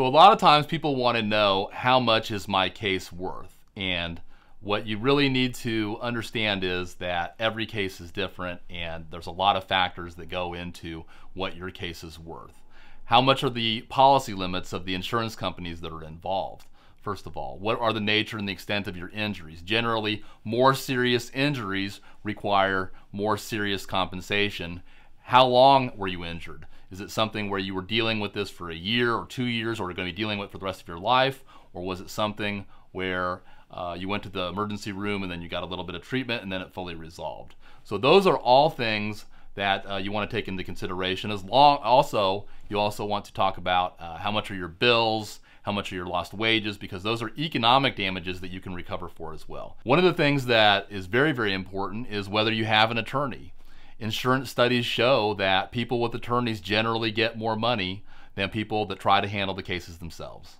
So a lot of times people want to know how much is my case worth? And what you really need to understand is that every case is different and there's a lot of factors that go into what your case is worth. How much are the policy limits of the insurance companies that are involved? First of all, what are the nature and the extent of your injuries? Generally, more serious injuries require more serious compensation. How long were you injured? Is it something where you were dealing with this for a year or two years, or going to be dealing with for the rest of your life, or was it something where uh, you went to the emergency room and then you got a little bit of treatment and then it fully resolved? So those are all things that uh, you want to take into consideration. As long, also, you also want to talk about uh, how much are your bills, how much are your lost wages, because those are economic damages that you can recover for as well. One of the things that is very, very important is whether you have an attorney. Insurance studies show that people with attorneys generally get more money than people that try to handle the cases themselves.